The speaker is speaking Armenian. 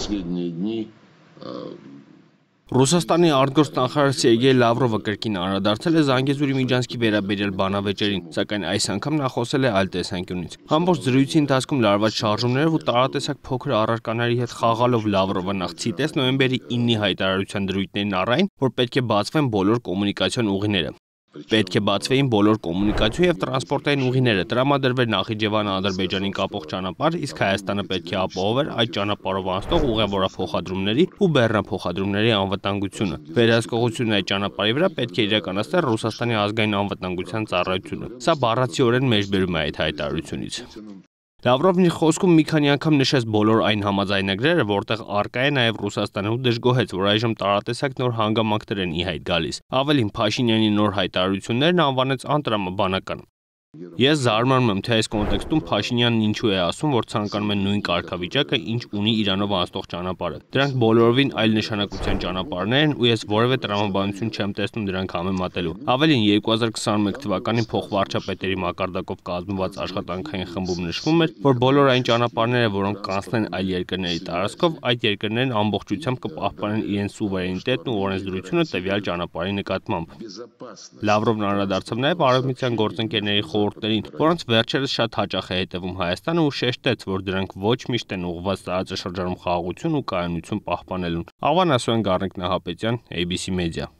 последние дни э, Ռուսաստանի արտգործնախարար Սերգեյ Լավրովը կրկին անդրադարձել է Զանգեզուրի միջանցքի վերաբերյալ բանավեճերին, սակայն այս անգամ նա խոսել է այլ տեսանկյունից։ Համբոր զրույցի ընթացքում լարված շարժումները ու տարատեսակ փոքր առարկաների հետ խաղալով Լավրովը նախ ցիտեց նոյեմբերի 9-ի հայտարարության դրույթներին առայն, որ պետք է բացվեն բոլոր կոմունիկացիոն ուղիները։ Պետք է բացվեին բոլոր կոմունիկացիոն եւ տրանսպորտային ուղիները, տրամադրվեր Նախիջևանը Ադրբեջանին կապող ճանապարհ, իսկ Հայաստանը պետք է ապահովեր այդ ճանապարհով անցող ուղևորափոխադրումների ու բեռնափոխադրումների անվտանգությունը։ Վերահսկողությունը այդ ճանապարհի վրա պետք է իրականացնել Ռուսաստանի ազգային անվտանգության ծառայությունը։ Սա բառացիորեն մեջբերում է այդ հայտարարությունից։ Լավրովն իր խոսքում մի քանի անգամ նշեց բոլոր այն համաձայնագրերը, որտեղ արկա է նաև Ռուսաստանը ու դժգոհեց, որ այժմ տարատեսակ նոր հանգամանքներ են ի հայտ գալիս։ Ավելին Փաշինյանի նոր հայտարարություններն անվանեց անտրամաբանական։ Ես զարմանում եմ, թե այս կոնտեքստում Փաշինյանն ինչու է ասում, որ ցանկանում են նույն կարգավիճակը, ինչ ունի Իրանով անցնող ճանապարհը։ Դրանք բոլորովին այլ նշանակության ճանապարհներ են ու ես որևէ տրամաբանություն չեմ տեսնում դրանք համեմատելու։ Ավելին 2021 թվականին փոխվարչապետերի մակարդակով կազմված աշխատանքային խմբում նշվում էր, որ բոլոր այն ճանապարհները, որոնք կանցնեն այլ երկրների տարածքով, այդ երկրներն ամբողջությամբ կպահպանեն իրենց սուվերենիտետն ու օրենսդրությունը տվյալ ճանապարհի նկատմամբ։ Լավրովն անդրադարձավ նաև արևմտյան գործընկերների խորհուրդներին, որոնց վերջերս շատ հաճախ է հետևում Հայաստանը ու շեշտեց, որ դրանք ոչ միշտ են ուղղված տարածաշրջանում խաղաղություն ու կայունություն պահպանելուն։ Ավան Ասոյան Գառնիկ Նահապետյան, ABC Media